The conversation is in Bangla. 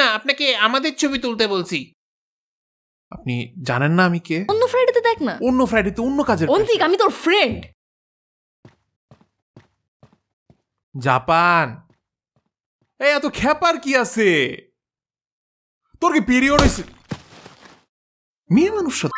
না আপনাকে আমাদের ছবি তুলতে বলছি আপনি জানেন না আমি কে অন্য ফ্রাইডেতে দেখ না অন্য ফ্রাইডেতে অন্য কাজের অন্তিক আমি তোর ফ্রেন্ড জাপান এই এত খেপার কি আছে তোর কি পিরিয়ড হয়েছে মেয়ে মানুষরা